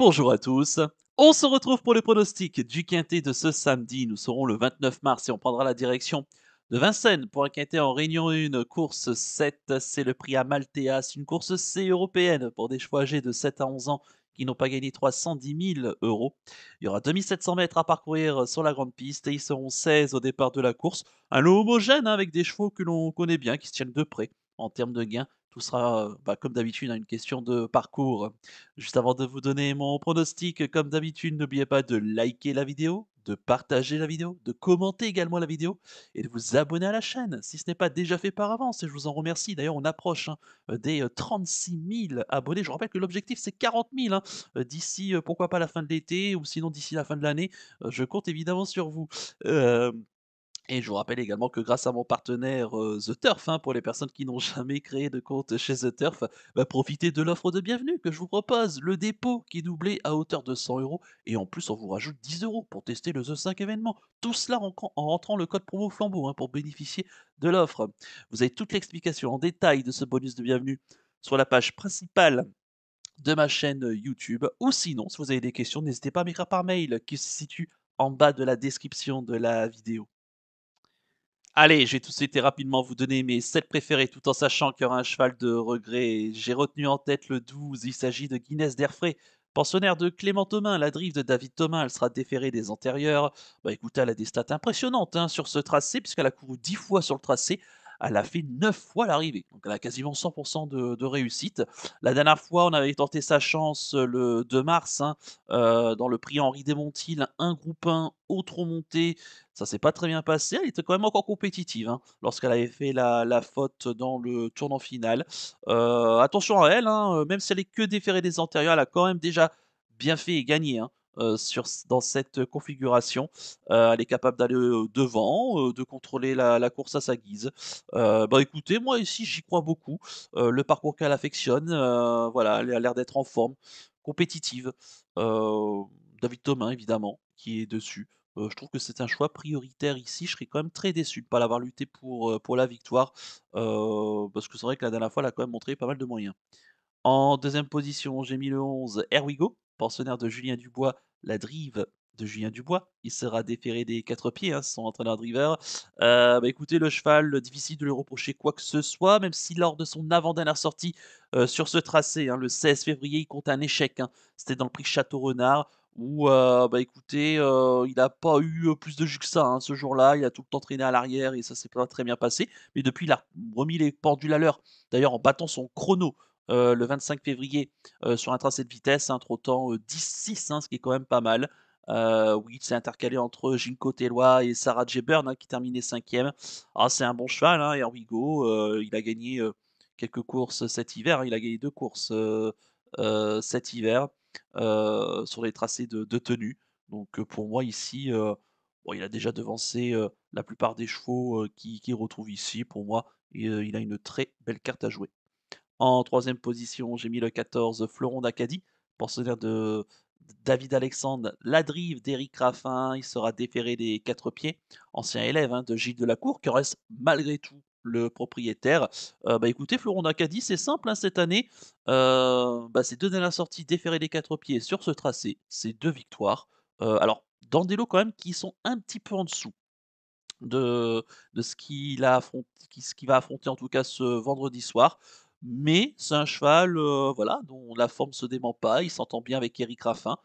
bonjour à tous. On se retrouve pour les pronostics du quintet de ce samedi. Nous serons le 29 mars et on prendra la direction de Vincennes pour un quintet en Réunion 1, course 7. C'est le prix à Malteas, une course C européenne pour des chevaux âgés de 7 à 11 ans qui n'ont pas gagné 310 000 euros. Il y aura 2700 mètres à parcourir sur la grande piste et ils seront 16 au départ de la course. Un lot homogène avec des chevaux que l'on connaît bien, qui se tiennent de près en termes de gains tout sera, bah, comme d'habitude, hein, une question de parcours. Juste avant de vous donner mon pronostic, comme d'habitude, n'oubliez pas de liker la vidéo, de partager la vidéo, de commenter également la vidéo et de vous abonner à la chaîne si ce n'est pas déjà fait par avance. Et je vous en remercie. D'ailleurs, on approche hein, des 36 000 abonnés. Je rappelle que l'objectif c'est 40 000 hein, d'ici, pourquoi pas la fin de l'été ou sinon d'ici la fin de l'année. Je compte évidemment sur vous. Euh, et je vous rappelle également que grâce à mon partenaire euh, The Turf, hein, pour les personnes qui n'ont jamais créé de compte chez The Turf, bah, profitez de l'offre de bienvenue que je vous propose, le dépôt qui est doublé à hauteur de 100 euros, et en plus on vous rajoute 10 euros pour tester le The 5 événement. Tout cela en, rentrant le code promo flambeau hein, pour bénéficier de l'offre. Vous avez toute l'explication en détail de ce bonus de bienvenue sur la page principale de ma chaîne YouTube, ou sinon, si vous avez des questions, n'hésitez pas à m'écrire par mail qui se situe en bas de la description de la vidéo. Allez, je vais tout de rapidement vous donner mes 7 préférés tout en sachant qu'il y aura un cheval de regret. J'ai retenu en tête le 12, il s'agit de Guinness D'Erfray, Pensionnaire de Clément Thomas, la drive de David Thomas, elle sera déférée des antérieurs. Bah écoutez, elle a des stats impressionnantes hein, sur ce tracé, puisqu'elle a couru 10 fois sur le tracé elle a fait 9 fois l'arrivée. Donc elle a quasiment 100% de, réussite. La dernière fois, on avait tenté sa chance euh, le 2 mars hein, euh, dans le prix Henri Desmontil, un groupe 1 au trop monté. Ça s'est pas très bien passé. Elle était quand même encore compétitive hein, lorsqu'elle avait fait la, faute dans le tournant final. Euh, attention à elle, hein, même si elle est que déférée des antérieurs, elle a quand même déjà bien fait et gagné. Euh, sur, dans cette configuration. Euh, elle est capable d'aller euh, devant, de contrôler la, course à sa guise. bah écoutez, moi ici j'y crois beaucoup. le parcours qu'elle affectionne, voilà, elle a l'air d'être en forme, compétitive. David Thomas évidemment, qui est dessus. je trouve que c'est un choix prioritaire ici. Je serais quand même très déçu de ne pas l'avoir lutté pour, pour la victoire. parce que c'est vrai que la dernière fois, elle a quand même montré pas mal de moyens. En deuxième position, j'ai mis le 11, Erwigo, pensionnaire de Julien Dubois, la drive de Julien Dubois. Il sera déféré des quatre pieds, hein, son entraîneur driver. Euh, bah, écoutez, le cheval, difficile de lui reprocher quoi que ce soit, même si lors de son avant-dernière sortie euh, sur ce tracé, hein, le 16 février, il compte un échec. Hein. C'était dans le prix Château-Renard. Où, euh, bah, écoutez, il n'a pas eu plus de jus que ça hein, ce jour-là. Il a tout le temps traîné à l'arrière et ça s'est pas très bien passé. Mais depuis, il a remis les pendules à l'heure. D'ailleurs, en battant son chrono euh, le 25 février euh, sur un tracé de vitesse, entre hein, temps trottant 10-6, euh, hein, ce qui est quand même pas mal. oui, c'est intercalé entre Jinko Telwa et Sarah Jeburn hein, qui terminait 5 Ah, c'est un bon cheval, hein, Erwigo. il a gagné quelques courses cet hiver. il a gagné deux courses cet hiver sur les tracés de, tenue. Donc pour moi, ici. il a déjà devancé la plupart des chevaux qu'il qui, retrouve ici. Pour moi, il a une très belle carte à jouer. En troisième position, j'ai mis le 14 Floron d'Acadie, pensionnaire de David Alexandre, la drive d'Éric Raffin. Il sera déféré des quatre pieds, ancien élève hein, de Gilles Delacour, qui reste malgré tout le propriétaire. Euh, bah écoutez, Floron d'Acadie, c'est simple hein, cette année. Euh, bah, c'est deux la sortie déféré des quatre pieds sur ce tracé. C'est deux victoires. Euh, alors, dans des lots quand même qui sont un petit peu en dessous de, de ce qu'il va affronter en tout cas ce vendredi soir mais c'est un cheval euh, voilà, dont la forme ne se dément pas, il s'entend bien avec Eric Raffin,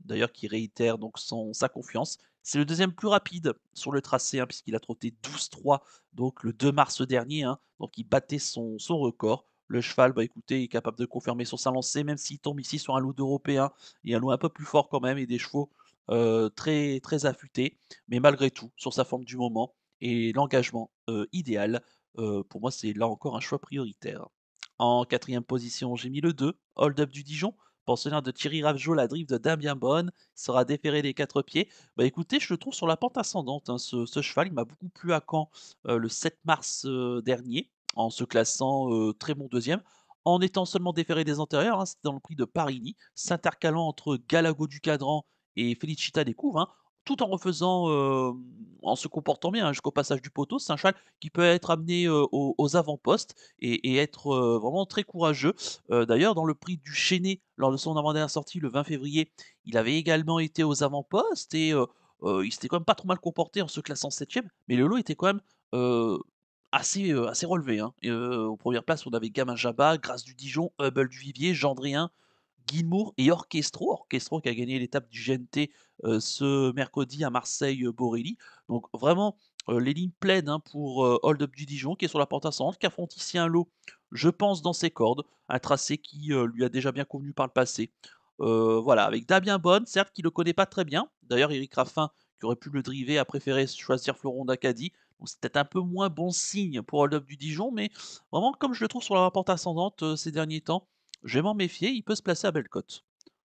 d'ailleurs qui réitère donc sa confiance. C'est le deuxième plus rapide sur le tracé, hein, puisqu'il a trotté 12-3 donc le 2 mars dernier, hein. donc il battait son, record. Le cheval, bah écoutez, est capable de confirmer sur sa lancée, même s'il tombe ici sur un lot d'Européens, et un lot un peu plus fort quand même, et des chevaux euh, très, très affûtés, mais malgré tout, sur sa forme du moment et l'engagement euh, idéal, pour moi c'est là encore un choix prioritaire. En quatrième position, j'ai mis le 2, Hold Up du Dijon. Pensionnaire de Thierry Ravjot, la drift de Damien Bonne, sera déféré des quatre pieds. Bah écoutez, je le trouve sur la pente ascendante, hein, ce, cheval. Il m'a beaucoup plu à Caen euh, le 7 mars euh, dernier, en se classant euh, très bon deuxième, en étant seulement déféré des antérieurs. Hein, C'était dans le prix de Parigny, s'intercalant entre Galago du Cadran et Felicita des Couves. Hein, tout en refaisant, en se comportant bien hein, jusqu'au passage du poteau. C'est un qui peut être amené aux, avant-postes et, être vraiment très courageux. D'ailleurs, dans le prix du Chénet, lors de son avant-dernière sortie le 20 février, il avait également été aux avant-postes et il s'était quand même pas trop mal comporté en se classant septième mais le lot était quand même. Assez, assez relevé. Hein. Et, aux on avait Gamin Jabba, Grâce du Dijon, Hubble du Vivier, Gendrien, Guilmour et Orchestro. Orchestro qui a gagné l'étape du GNT ce mercredi à Marseille-Borély. Donc vraiment les lignes pleines hein, pour Hold Up du Dijon qui est sur la porte ascendante, qui affronte ici un lot, je pense, dans ses cordes. Un tracé qui lui a déjà bien convenu par le passé. voilà, avec Damien Bonne, certes, qui ne le connaît pas très bien. D'ailleurs, Eric Raffin, qui aurait pu le driver, a préféré choisir Floron d'Acadie. c'est peut-être un peu moins bon signe pour Hold Up du Dijon, mais vraiment, comme je le trouve sur la porte ascendante ces derniers temps, je vais m'en méfier, il peut se placer à belle cote.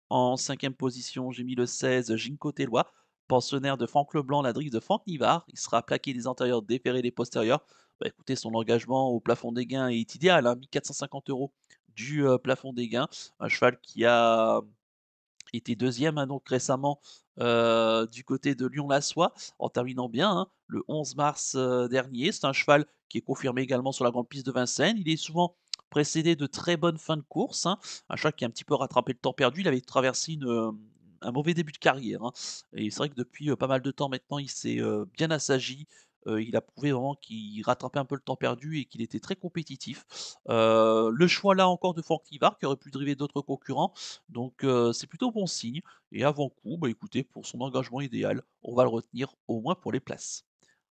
En cinquième position, j'ai mis le 16 Ginko Tellois, pensionnaire de Franck Leblanc, la drive de Franck Nivard. Il sera plaqué des antérieurs, déféré des postérieurs. Bah, écoutez, son engagement au plafond des gains est idéal, hein, 1450 euros du euh, plafond des gains. Un cheval qui a été deuxième hein, donc récemment euh, du côté de lyon Lassoie. en terminant bien hein, le 11 mars euh, dernier. C'est un cheval qui est confirmé également sur la grande piste de Vincennes. Il est souvent précédé de très bonnes fins de course. Hein. Un chat qui a un petit peu rattrapé le temps perdu. Il avait traversé une, euh, un mauvais début de carrière. Hein. Et c'est vrai que depuis euh, pas mal de temps maintenant, il s'est euh, bien assagi. il a prouvé vraiment qu'il rattrapait un peu le temps perdu et qu'il était très compétitif. le choix là encore de Fortivar qui aurait pu driver d'autres concurrents, donc c'est plutôt bon signe. Et avant coup, bah, écoutez, pour son engagement idéal, on va le retenir au moins pour les places.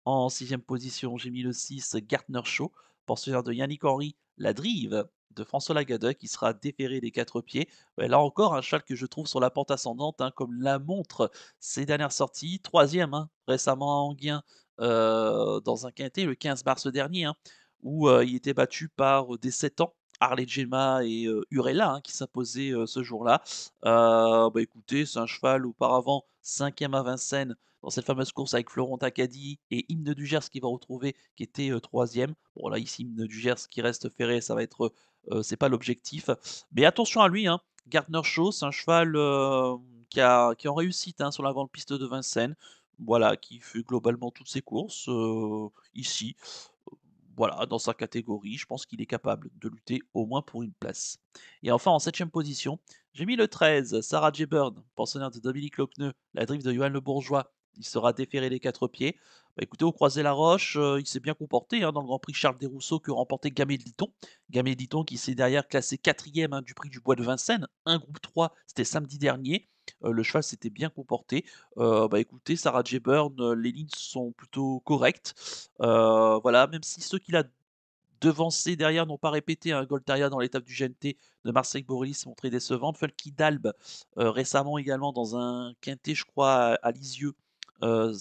En sixième position, j'ai mis le 6 Gartner Show pensionnaire de Yannick Henry, La Drive de François Lagadec, qui sera déféré des quatre pieds. là encore, un cheval que je trouve sur la pente ascendante, hein, comme la montre ces dernières sorties. Troisième hein, récemment à Anguien euh, dans un quintet le 15 mars dernier, hein, où euh, il était battu par euh, des 7 ans. Harley Gemma et Urella qui s'imposaient ce jour-là. Bah, écoutez, c'est un cheval auparavant cinquième à Vincennes dans cette fameuse course avec Florent Acadie et Hymne du Gers qui va retrouver, qui était troisième. Bon, là, ici, Hymne du Gers qui reste ferré, ça va être. c'est pas l'objectif. Mais attention à lui, hein, Gardner Shaw, c'est un cheval qui, a, qui en réussite hein, sur l'avant piste de Vincennes. Voilà, qui fait globalement toutes ses courses ici voilà, dans sa catégorie, je pense qu'il est capable de lutter au moins pour une place. Et enfin, en 7ème position, j'ai mis le 13, Sarah J. pensionnaire de Dominique Locneux, la drift de Johan Le Bourgeois, il sera déféré les quatre pieds. Bah, écoutez, au croisé la roche, euh, il s'est bien comporté hein, dans le Grand Prix Charles Desrousseaux que remportait gamé de Liton. Gamay qui s'est derrière classé quatrième hein, du prix du bois de Vincennes, un groupe 3, c'était samedi dernier. Euh, le cheval s'était bien comporté. Euh, bah, écoutez, Sarah J. Burn, les lignes sont plutôt correctes. voilà, même si ceux qui a devancé derrière n'ont pas répété. un hein, Golteria dans l'étape du GNT de Marseille Borelis montré décevant. Fulky d'Albe récemment également dans un quintet, je crois, à, à Lisieux euh,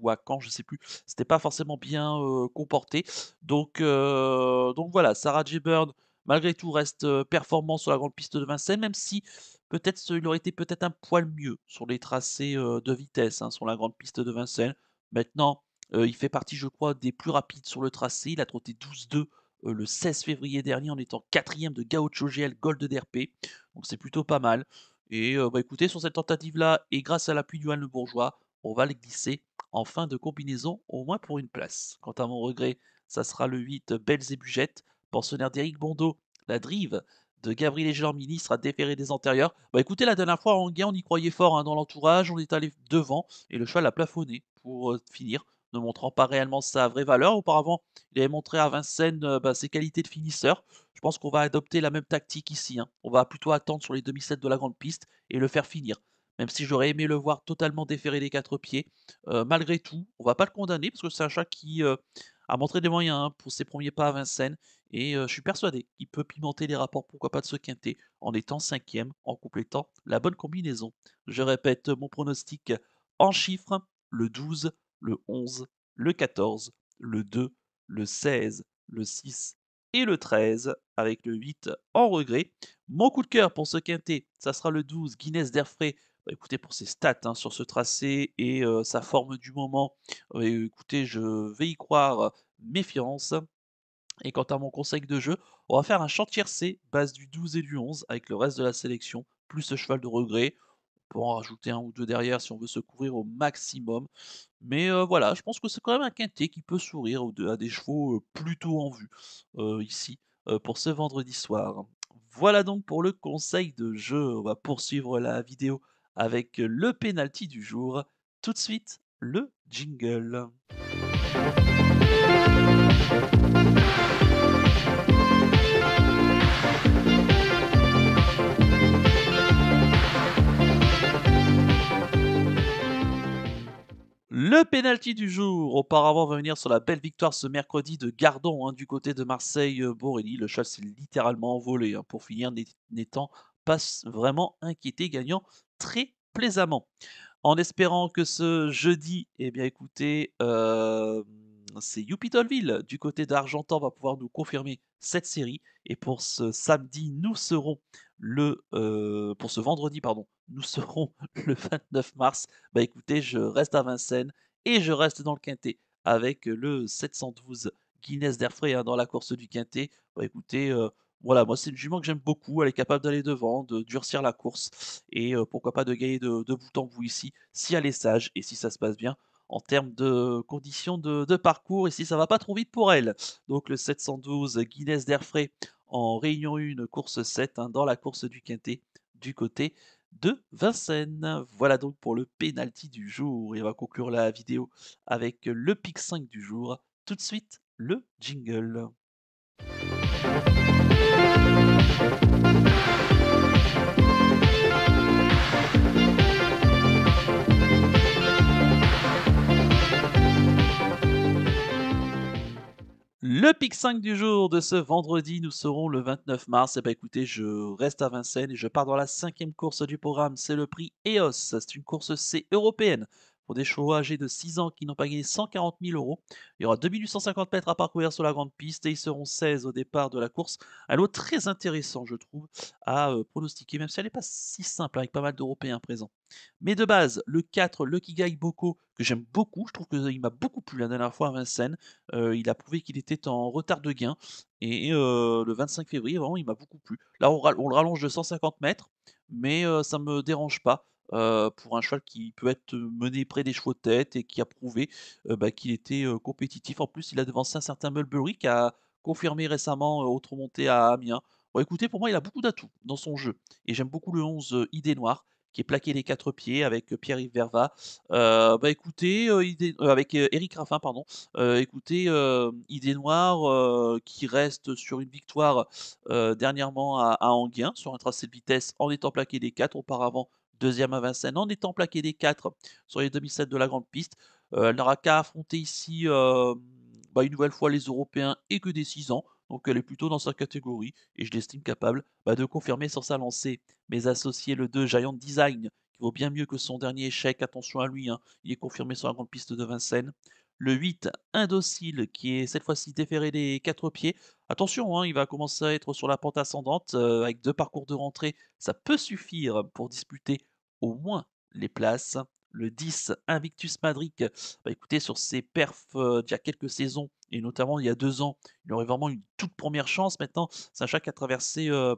ou à quand, je sais plus. C'était pas forcément bien comporté. Donc, donc voilà, Sarah J. Bird, malgré tout, reste performant sur la grande piste de Vincennes, même si peut-être il aurait été peut-être un poil mieux sur les tracés de vitesse hein, sur la grande piste de Vincennes. Maintenant, il fait partie, je crois, des plus rapides sur le tracé. Il a trotté 12-2 le 16 février dernier en étant quatrième de Gaucho GL Gold DRP. Donc c'est plutôt pas mal. Et bah, écoutez, sur cette tentative-là, et grâce à l'appui du Han Le Bourgeois, on va le glisser en fin de combinaison, au moins pour une place. Quant à mon regret, ça sera le 8 Belles et Bugettes, pensionnaire d'Éric Bondeau, la drive de Gabriel et ministre sera déféré des antérieurs. Bah écoutez, la dernière fois, en on y croyait fort hein, dans l'entourage, on est allé devant et le cheval a plafonné pour euh, finir, ne montrant pas réellement sa vraie valeur. Auparavant, il avait montré à Vincennes euh, bah, ses qualités de finisseur. Je pense qu'on va adopter la même tactique ici. Hein. On va plutôt attendre sur les demi-sets de la grande piste et le faire finir même si j'aurais aimé le voir totalement déféré des quatre pieds. malgré tout, on va pas le condamner parce que c'est un chat qui a montré des moyens hein, pour ses premiers pas à Vincennes et je suis persuadé qu'il peut pimenter les rapports, pourquoi pas de ce quintet, en étant cinquième, en complétant la bonne combinaison. Je répète mon pronostic en chiffres le 12, le 11, le 14, le 2, le 16, le 6 et le 13 avec le 8 en regret. Mon coup de cœur pour ce quintet, ça sera le 12 Guinness d'Airfray bah, écoutez, pour ses stats hein, sur ce tracé et sa forme du moment, écoutez, je vais y croire, méfiance. Et quant à mon conseil de jeu, on va faire un chantier C, base du 12 et du 11, avec le reste de la sélection, plus ce cheval de regret. On peut en rajouter un ou deux derrière si on veut se couvrir au maximum. Mais voilà, je pense que c'est quand même un quintet qui peut sourire à des chevaux plutôt en vue ici pour ce vendredi soir. Voilà donc pour le conseil de jeu. On va poursuivre la vidéo avec le penalty du jour. Tout de suite, le jingle. Le pénalty du jour. Auparavant, on venir sur la belle victoire ce mercredi de Gardon hein, du côté de Marseille-Borelli. Euh, le chat s'est littéralement envolé hein. pour finir n'étant pas vraiment inquiété, gagnant très plaisamment. En espérant que ce jeudi, eh bien écoutez, euh, c'est Youpitalville du côté d'Argentan va pouvoir nous confirmer cette série. Et pour ce samedi, nous serons le euh, pour ce vendredi, pardon, nous serons le 29 mars. Bah écoutez, je reste à Vincennes et je reste dans le Quintet avec le 712 Guinness d'Airfray hein, dans la course du Quintet. Bah écoutez. Euh, voilà, moi c'est une jument que j'aime beaucoup, elle est capable d'aller devant, de durcir la course, et euh, pourquoi pas de gagner de, bout en bout ici, si elle est sage et si ça se passe bien en termes de conditions de, parcours et si ça va pas trop vite pour elle. Donc le 712 Guinness d'Airfray en réunion 1, course 7, hein, dans la course du Quintet, du côté de Vincennes. Voilà donc pour le pénalty du jour. Et on va conclure la vidéo avec le pic 5 du jour. Tout de suite, le jingle. Le pic 5 du jour de ce vendredi, nous serons le 29 mars. Et eh bah ben, écoutez, je reste à Vincennes et je pars dans la cinquième course du programme. C'est le prix EOS. C'est une course C européenne pour des chevaux âgés de 6 ans qui n'ont pas gagné 140 000 euros. Il y aura 2850 mètres à parcourir sur la grande piste et ils seront 16 au départ de la course. Un lot très intéressant, je trouve, à euh, pronostiquer, même si elle n'est pas si simple hein, avec pas mal d'Européens présents. Mais de base, le 4, Lucky Guy Boko, que j'aime beaucoup, je trouve qu'il euh, m'a beaucoup plu la dernière fois à Vincennes. Euh, il a prouvé qu'il était en retard de gain. Et le 25 février, vraiment, il m'a beaucoup plu. Là, on, le rallonge de 150 mètres, mais ça ne me dérange pas. Euh, pour un cheval qui peut être mené près des chevaux de tête et qui a prouvé euh, bah, qu'il était euh, compétitif. En plus, il a devancé un certain Mulberry qui a confirmé récemment autre montée à Amiens. Bon, écoutez, pour moi, il a beaucoup d'atouts dans son jeu. Et j'aime beaucoup le 11 Idée Noire qui est plaqué les quatre pieds avec Pierre-Yves Verva. bah écoutez, avec Eric Raffin, pardon. écoutez, Idée Noire qui reste sur une victoire dernièrement à, à, sur un tracé de vitesse en étant plaqué les quatre. Auparavant, deuxième à Vincennes en étant plaqué des 4 sur les 2007 de la grande piste. Euh, elle n'aura qu'à affronter ici euh, bah, une nouvelle fois les Européens et que des 6 ans. Donc elle est plutôt dans sa catégorie et je l'estime capable bah, de confirmer sur sa lancée. Mais associés, le 2 Giant Design, qui vaut bien mieux que son dernier échec, attention à lui, hein, il est confirmé sur la grande piste de Vincennes. Le 8, Indocile, qui est cette fois-ci déféré des 4 pieds. Attention, hein, il va commencer à être sur la pente ascendante. Euh, avec deux parcours de rentrée, ça peut suffire pour disputer au moins les places. Le 10, Invictus madrid bah, écoutez, sur ses perfs euh, il y a quelques saisons, et notamment il y a deux ans, il aurait vraiment une toute première chance. Maintenant, Sacha qui a traversé euh,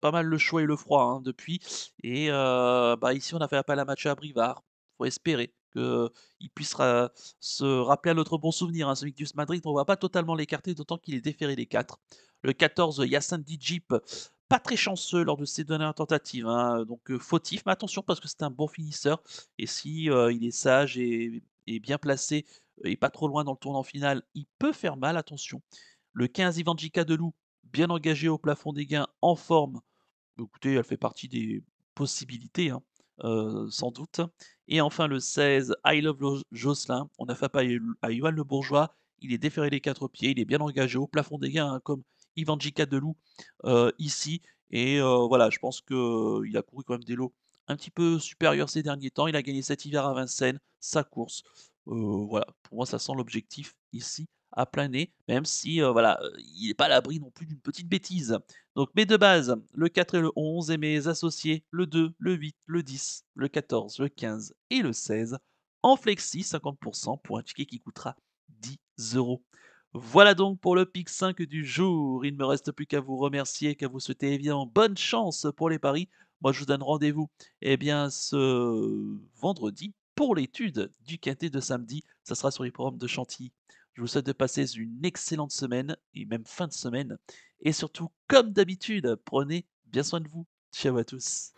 pas mal le chaud et le froid hein, depuis. Et euh, bah, ici, on a fait appel à match à Brivard. faut espérer qu'il puisse se rappeler à notre bon souvenir, hein, ce Victus Madrid. On ne va pas totalement l'écarter, d'autant qu'il est déféré des 4. Le 14, Yacine Dijip pas très chanceux lors de ces dernières tentatives, hein, euh, donc euh, fautif, mais attention parce que c'est un bon finisseur, et si euh, il est sage et, bien placé, et pas trop loin dans le tournant final, il peut faire mal, attention. Le 15 Ivanjika de Loup, bien engagé au plafond des gains, en forme, bah, écoutez, elle fait partie des possibilités, hein, sans doute. Et enfin le 16, I Love Jocelyn, on a fait pas à Yuan le Bourgeois, il est déféré les quatre pieds, il est bien engagé au plafond des gains, hein, comme Ivanjika loup euh, ici. Et euh, voilà, je pense qu'il euh, a couru quand même des lots un petit peu supérieurs ces derniers temps. Il a gagné cet hiver à Vincennes, sa course. voilà, pour moi, ça sent l'objectif ici à plein nez, même si voilà, il n'est pas à l'abri non plus d'une petite bêtise. Donc mes deux bases, le 4 et le 11, et mes associés, le 2, le 8, le 10, le 14, le 15 et le 16, en flexi 50% pour un ticket qui coûtera 10 euros. Voilà donc pour le pic 5 du jour. Il ne me reste plus qu'à vous remercier, qu'à vous souhaiter évidemment eh bonne chance pour les paris. Moi, je vous donne rendez-vous eh bien, ce vendredi pour l'étude du quintet de samedi. Ça sera sur les programmes de Chantilly. Je vous souhaite de passer une excellente semaine et même fin de semaine. Et surtout, comme d'habitude, prenez bien soin de vous. Ciao à tous.